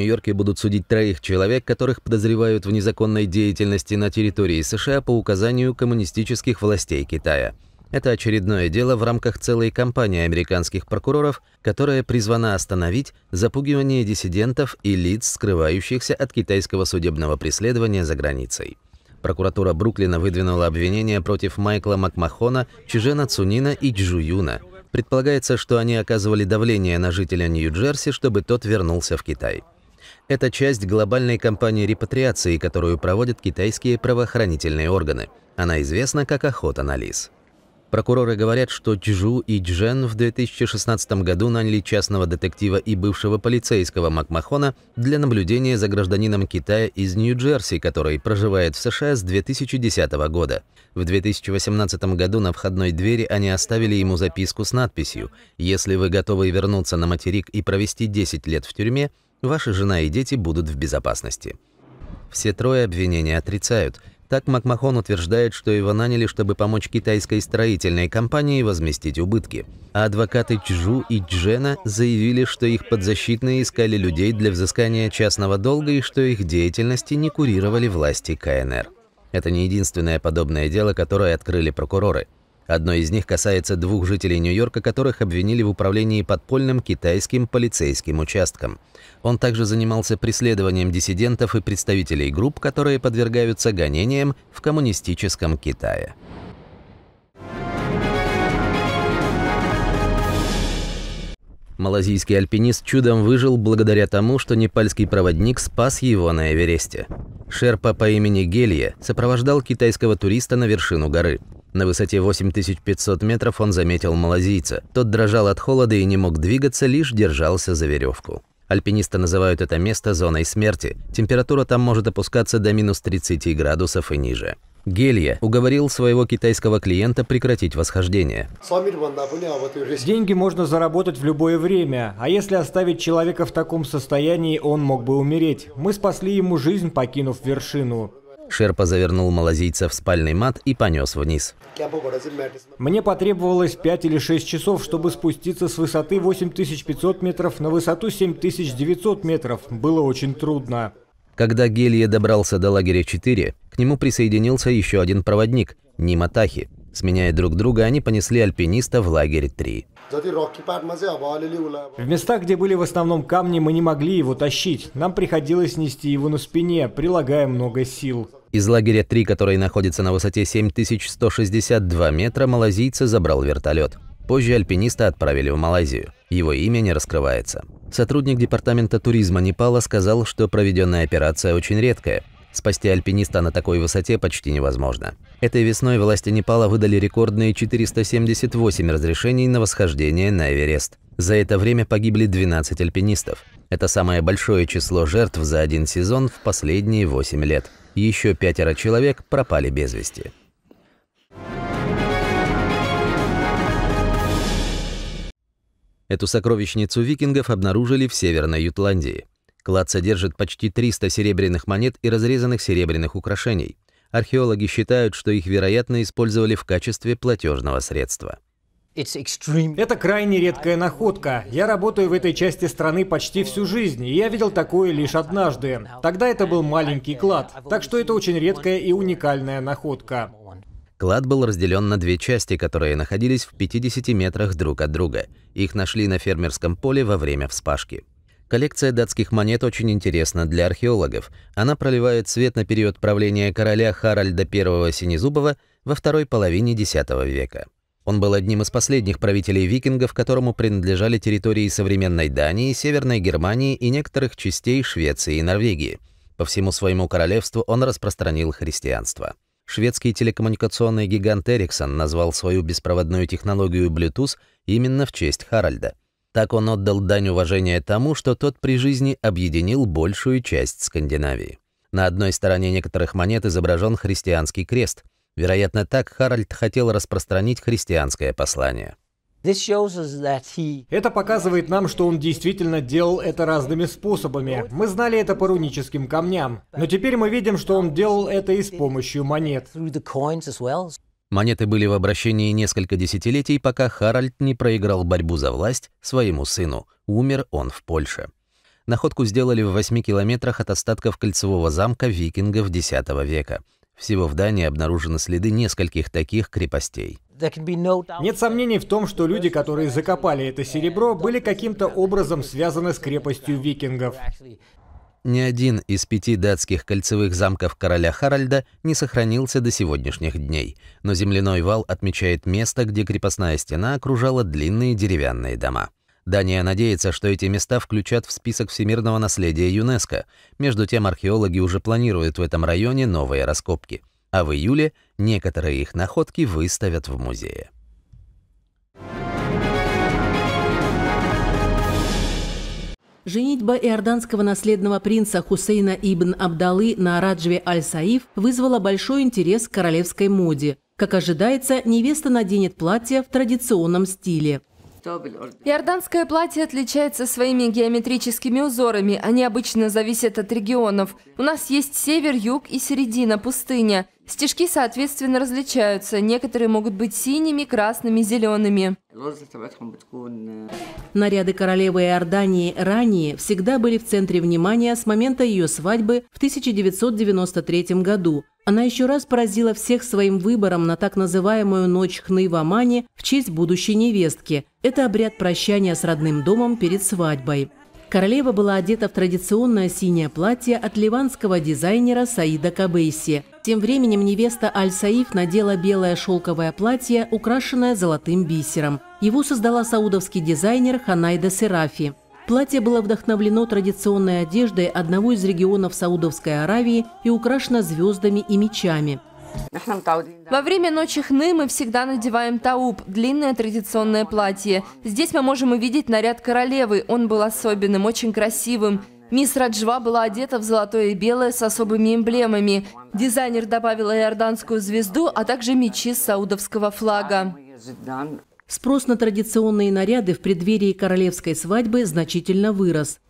Нью-Йорке будут судить троих человек, которых подозревают в незаконной деятельности на территории США по указанию коммунистических властей Китая. Это очередное дело в рамках целой кампании американских прокуроров, которая призвана остановить запугивание диссидентов и лиц, скрывающихся от китайского судебного преследования за границей. Прокуратура Бруклина выдвинула обвинения против Майкла Макмахона, Чижена Цунина и Джу Юна. Предполагается, что они оказывали давление на жителя Нью-Джерси, чтобы тот вернулся в Китай. Это часть глобальной кампании репатриации, которую проводят китайские правоохранительные органы. Она известна как «Охота на лис». Прокуроры говорят, что Чжу и Джен в 2016 году наняли частного детектива и бывшего полицейского Макмахона для наблюдения за гражданином Китая из Нью-Джерси, который проживает в США с 2010 года. В 2018 году на входной двери они оставили ему записку с надписью «Если вы готовы вернуться на материк и провести 10 лет в тюрьме, Ваша жена и дети будут в безопасности. Все трое обвинения отрицают. Так Макмахон утверждает, что его наняли, чтобы помочь китайской строительной компании возместить убытки. А адвокаты Чжу и Джена заявили, что их подзащитные искали людей для взыскания частного долга и что их деятельности не курировали власти КНР. Это не единственное подобное дело, которое открыли прокуроры. Одно из них касается двух жителей Нью-Йорка, которых обвинили в управлении подпольным китайским полицейским участком. Он также занимался преследованием диссидентов и представителей групп, которые подвергаются гонениям в коммунистическом Китае. Малазийский альпинист чудом выжил благодаря тому, что непальский проводник спас его на Эвересте. Шерпа по имени Гелия сопровождал китайского туриста на вершину горы. На высоте 8500 метров он заметил малазийца. Тот дрожал от холода и не мог двигаться, лишь держался за веревку. Альпинисты называют это место зоной смерти. Температура там может опускаться до минус 30 градусов и ниже. Гелья уговорил своего китайского клиента прекратить восхождение. Деньги можно заработать в любое время, а если оставить человека в таком состоянии, он мог бы умереть. Мы спасли ему жизнь, покинув вершину. Шерпа завернул малазийца в спальный мат и понес вниз. Мне потребовалось 5 или 6 часов, чтобы спуститься с высоты 8500 метров на высоту 7900 метров. Было очень трудно. Когда Гелье добрался до лагеря 4, к нему присоединился еще один проводник – Нима Тахи. Сменяя друг друга, они понесли альпиниста в лагерь 3. В местах, где были в основном камни, мы не могли его тащить. Нам приходилось нести его на спине, прилагая много сил. Из лагеря 3, который находится на высоте 7162 метра, малазийца забрал вертолет. Позже альпиниста отправили в Малайзию. Его имя не раскрывается. Сотрудник департамента туризма Непала сказал, что проведенная операция очень редкая. Спасти альпиниста на такой высоте почти невозможно. Этой весной власти Непала выдали рекордные 478 разрешений на восхождение на Эверест. За это время погибли 12 альпинистов. Это самое большое число жертв за один сезон в последние 8 лет. Еще пятеро человек пропали без вести. Эту сокровищницу викингов обнаружили в Северной Ютландии. Клад содержит почти 300 серебряных монет и разрезанных серебряных украшений. Археологи считают, что их, вероятно, использовали в качестве платежного средства. Это крайне редкая находка. Я работаю в этой части страны почти всю жизнь, и я видел такое лишь однажды. Тогда это был маленький клад, так что это очень редкая и уникальная находка. Клад был разделен на две части, которые находились в 50 метрах друг от друга. Их нашли на фермерском поле во время вспашки. Коллекция датских монет очень интересна для археологов. Она проливает свет на период правления короля Харальда I Синезубова во второй половине X века. Он был одним из последних правителей викингов, которому принадлежали территории современной Дании, Северной Германии и некоторых частей Швеции и Норвегии. По всему своему королевству он распространил христианство. Шведский телекоммуникационный гигант Ericsson назвал свою беспроводную технологию Bluetooth именно в честь Харальда – так он отдал дань уважения тому, что тот при жизни объединил большую часть Скандинавии. На одной стороне некоторых монет изображен христианский крест. Вероятно, так Харальд хотел распространить христианское послание. Это показывает нам, что он действительно делал это разными способами. Мы знали это по руническим камням, но теперь мы видим, что он делал это и с помощью монет. Монеты были в обращении несколько десятилетий, пока Харальд не проиграл борьбу за власть своему сыну. Умер он в Польше. Находку сделали в 8 километрах от остатков кольцевого замка викингов X века. Всего в Дании обнаружены следы нескольких таких крепостей. Нет сомнений в том, что люди, которые закопали это серебро, были каким-то образом связаны с крепостью викингов. Ни один из пяти датских кольцевых замков короля Харальда не сохранился до сегодняшних дней, но земляной вал отмечает место, где крепостная стена окружала длинные деревянные дома. Дания надеется, что эти места включат в список всемирного наследия ЮНЕСКО. Между тем археологи уже планируют в этом районе новые раскопки, а в июле некоторые их находки выставят в музее. Женитьба иорданского наследного принца Хусейна ибн Абдалы на Раджве Аль-Саиф вызвала большой интерес к королевской моде. Как ожидается, невеста наденет платье в традиционном стиле. Иорданское платье отличается своими геометрическими узорами. Они обычно зависят от регионов. У нас есть север, юг и середина, пустыня. Стежки, соответственно, различаются. Некоторые могут быть синими, красными, зелеными. Наряды королевы Иордании ранее всегда были в центре внимания с момента ее свадьбы в 1993 году. Она еще раз поразила всех своим выбором на так называемую «Ночь хны» в Амане в честь будущей невестки. Это обряд прощания с родным домом перед свадьбой. Королева была одета в традиционное синее платье от ливанского дизайнера Саида Кабейси. Тем временем невеста Аль-Саиф надела белое шелковое платье, украшенное золотым бисером. Его создала саудовский дизайнер Ханайда Серафи. Платье было вдохновлено традиционной одеждой одного из регионов Саудовской Аравии и украшено звездами и мечами – во время ночи хны мы всегда надеваем тауб, длинное традиционное платье. Здесь мы можем увидеть наряд королевы. Он был особенным, очень красивым. Мисс Раджва была одета в золотое и белое с особыми эмблемами. Дизайнер добавила иорданскую звезду, а также мечи саудовского флага. Спрос на традиционные наряды в преддверии королевской свадьбы значительно вырос.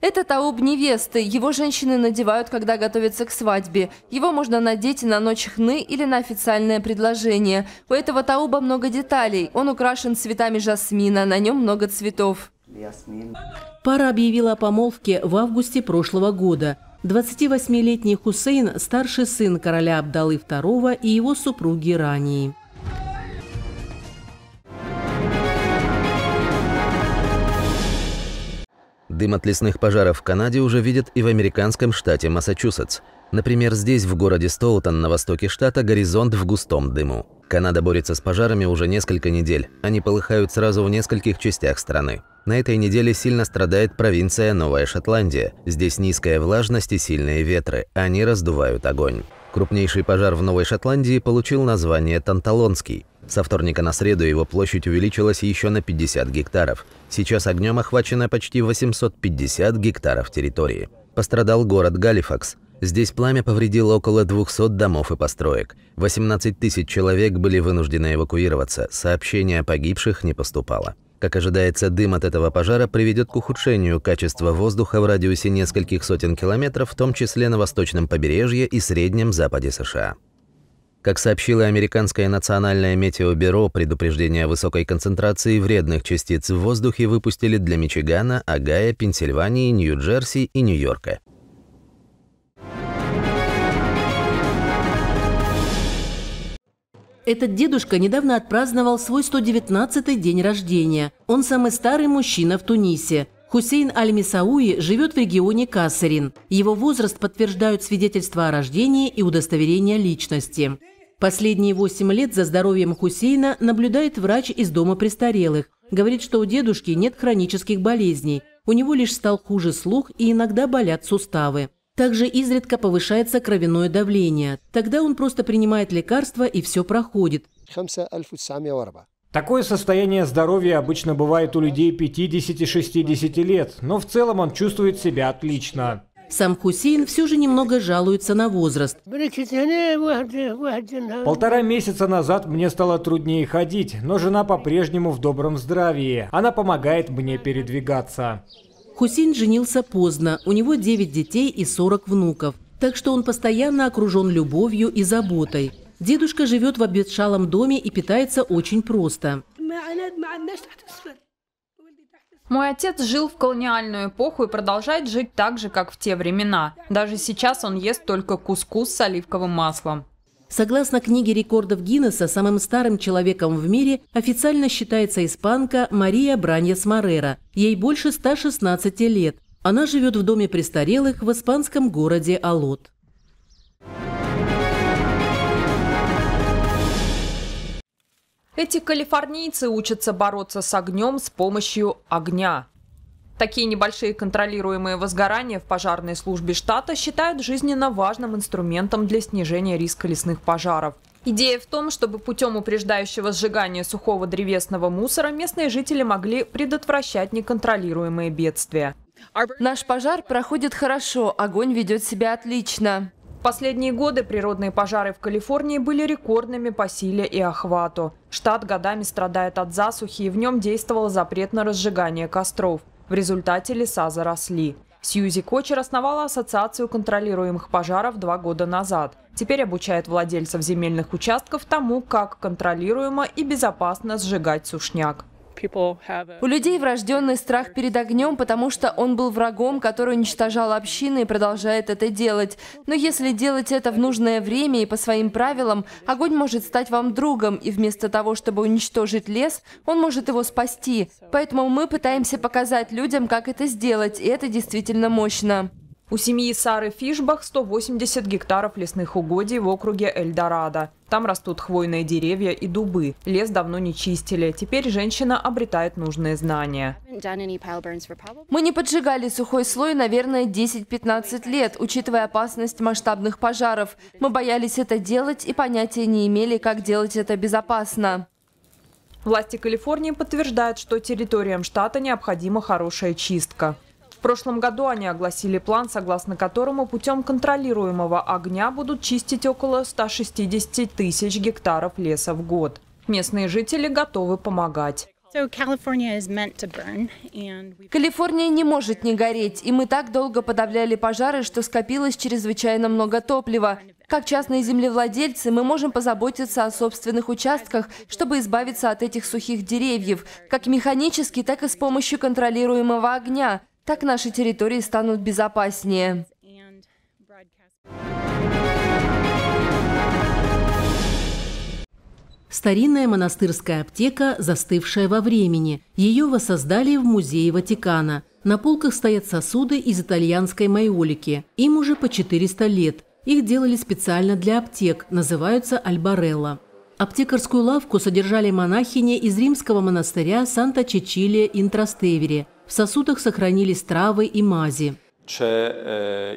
Это тауб невесты. Его женщины надевают, когда готовятся к свадьбе. Его можно надеть на ночь хны или на официальное предложение. У этого тауба много деталей. Он украшен цветами жасмина, на нем много цветов. Пара объявила о помолвке в августе прошлого года. 28-летний Хусейн – старший сын короля Абдалы II и его супруги Рании. Дым от лесных пожаров в Канаде уже видят и в американском штате Массачусетс. Например, здесь, в городе Стоутон, на востоке штата, горизонт в густом дыму. Канада борется с пожарами уже несколько недель. Они полыхают сразу в нескольких частях страны. На этой неделе сильно страдает провинция Новая Шотландия. Здесь низкая влажность и сильные ветры. Они раздувают огонь. Крупнейший пожар в Новой Шотландии получил название «Танталонский». Со вторника на среду его площадь увеличилась еще на 50 гектаров. Сейчас огнем охвачено почти 850 гектаров территории. Пострадал город Галифакс. Здесь пламя повредило около 200 домов и построек. 18 тысяч человек были вынуждены эвакуироваться. Сообщения о погибших не поступало. Как ожидается, дым от этого пожара приведет к ухудшению качества воздуха в радиусе нескольких сотен километров, в том числе на восточном побережье и среднем западе США. Как сообщило американское национальное метеобюро, предупреждение о высокой концентрации вредных частиц в воздухе выпустили для Мичигана, Огайо, Пенсильвании, Нью-Джерси и Нью-Йорка. Этот дедушка недавно отпраздновал свой 119-й день рождения. Он самый старый мужчина в Тунисе. Хусейн Аль-Мисауи живет в регионе Кассерин. Его возраст подтверждают свидетельства о рождении и удостоверения личности. Последние восемь лет за здоровьем Хусейна наблюдает врач из дома престарелых. Говорит, что у дедушки нет хронических болезней. У него лишь стал хуже слух и иногда болят суставы. Также изредка повышается кровяное давление. Тогда он просто принимает лекарства и все проходит. Такое состояние здоровья обычно бывает у людей 50-60 лет, но в целом он чувствует себя отлично. Сам Хусейн все же немного жалуется на возраст. Полтора месяца назад мне стало труднее ходить, но жена по-прежнему в добром здравии. Она помогает мне передвигаться. Хусейн женился поздно, у него 9 детей и 40 внуков. Так что он постоянно окружен любовью и заботой. Дедушка живет в обветшалом доме и питается очень просто. Мой отец жил в колониальную эпоху и продолжает жить так же, как в те времена. Даже сейчас он ест только кускус с оливковым маслом. Согласно книге рекордов Гиннесса, самым старым человеком в мире официально считается испанка Мария Браньес Морера. Ей больше 116 лет. Она живет в доме престарелых в испанском городе Алот. Эти калифорнийцы учатся бороться с огнем с помощью огня. Такие небольшие контролируемые возгорания в пожарной службе штата считают жизненно важным инструментом для снижения риска лесных пожаров. Идея в том, чтобы путем упреждающего сжигания сухого древесного мусора местные жители могли предотвращать неконтролируемые бедствия. Наш пожар проходит хорошо, огонь ведет себя отлично последние годы природные пожары в Калифорнии были рекордными по силе и охвату. Штат годами страдает от засухи, и в нем действовал запрет на разжигание костров. В результате леса заросли. Сьюзи Кочер основала Ассоциацию контролируемых пожаров два года назад. Теперь обучает владельцев земельных участков тому, как контролируемо и безопасно сжигать сушняк. У людей врожденный страх перед огнем, потому что он был врагом, который уничтожал общины и продолжает это делать. Но если делать это в нужное время и по своим правилам, огонь может стать вам другом, и вместо того, чтобы уничтожить лес, он может его спасти. Поэтому мы пытаемся показать людям, как это сделать, и это действительно мощно. У семьи Сары Фишбах 180 гектаров лесных угодий в округе Эльдорадо. Там растут хвойные деревья и дубы. Лес давно не чистили. Теперь женщина обретает нужные знания. Мы не поджигали сухой слой, наверное, 10-15 лет, учитывая опасность масштабных пожаров. Мы боялись это делать и понятия не имели, как делать это безопасно. Власти Калифорнии подтверждают, что территориям штата необходима хорошая чистка прошлом году они огласили план, согласно которому путем контролируемого огня будут чистить около 160 тысяч гектаров леса в год. Местные жители готовы помогать. Калифорния не может не гореть, и мы так долго подавляли пожары, что скопилось чрезвычайно много топлива. Как частные землевладельцы мы можем позаботиться о собственных участках, чтобы избавиться от этих сухих деревьев, как механически, так и с помощью контролируемого огня. Так наши территории станут безопаснее. Старинная монастырская аптека, застывшая во времени. Ее воссоздали в Музее Ватикана. На полках стоят сосуды из итальянской майолики. Им уже по 400 лет. Их делали специально для аптек, называются альбарелла. Аптекарскую лавку содержали монахини из римского монастыря Санта-Чечилия Интрастевере. В сосудах сохранились травы и мази. Э,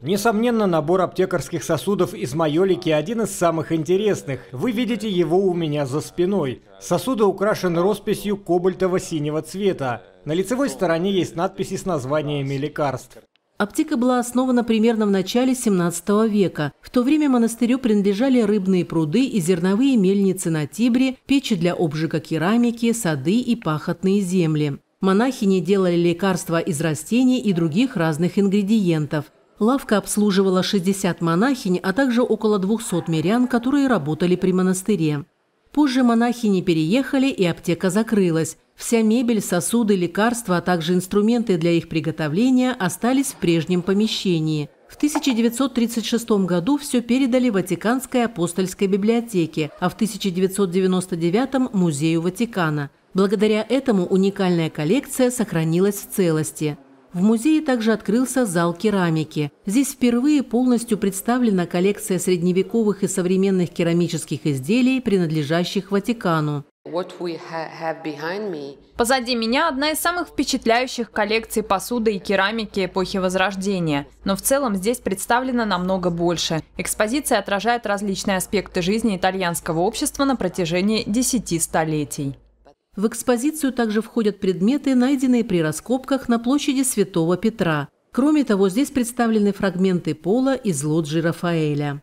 Несомненно, набор аптекарских сосудов из майолики один из самых интересных. Вы видите его у меня за спиной. Сосуды украшены росписью кобальтово-синего цвета. На лицевой стороне есть надписи с названиями лекарств. Аптека была основана примерно в начале 17 века. В то время монастырю принадлежали рыбные пруды и зерновые мельницы на Тибре, печи для обжига керамики, сады и пахотные земли. Монахини делали лекарства из растений и других разных ингредиентов. Лавка обслуживала 60 монахинь, а также около 200 мирян, которые работали при монастыре. Позже монахини переехали, и аптека закрылась. Вся мебель, сосуды, лекарства, а также инструменты для их приготовления остались в прежнем помещении. В 1936 году все передали Ватиканской апостольской библиотеке, а в 1999 – Музею Ватикана. Благодаря этому уникальная коллекция сохранилась в целости. В музее также открылся зал керамики. Здесь впервые полностью представлена коллекция средневековых и современных керамических изделий, принадлежащих Ватикану. Позади меня одна из самых впечатляющих коллекций посуды и керамики эпохи Возрождения. Но в целом здесь представлено намного больше. Экспозиция отражает различные аспекты жизни итальянского общества на протяжении 10 столетий. В экспозицию также входят предметы, найденные при раскопках на площади Святого Петра. Кроме того, здесь представлены фрагменты пола из лоджии Рафаэля.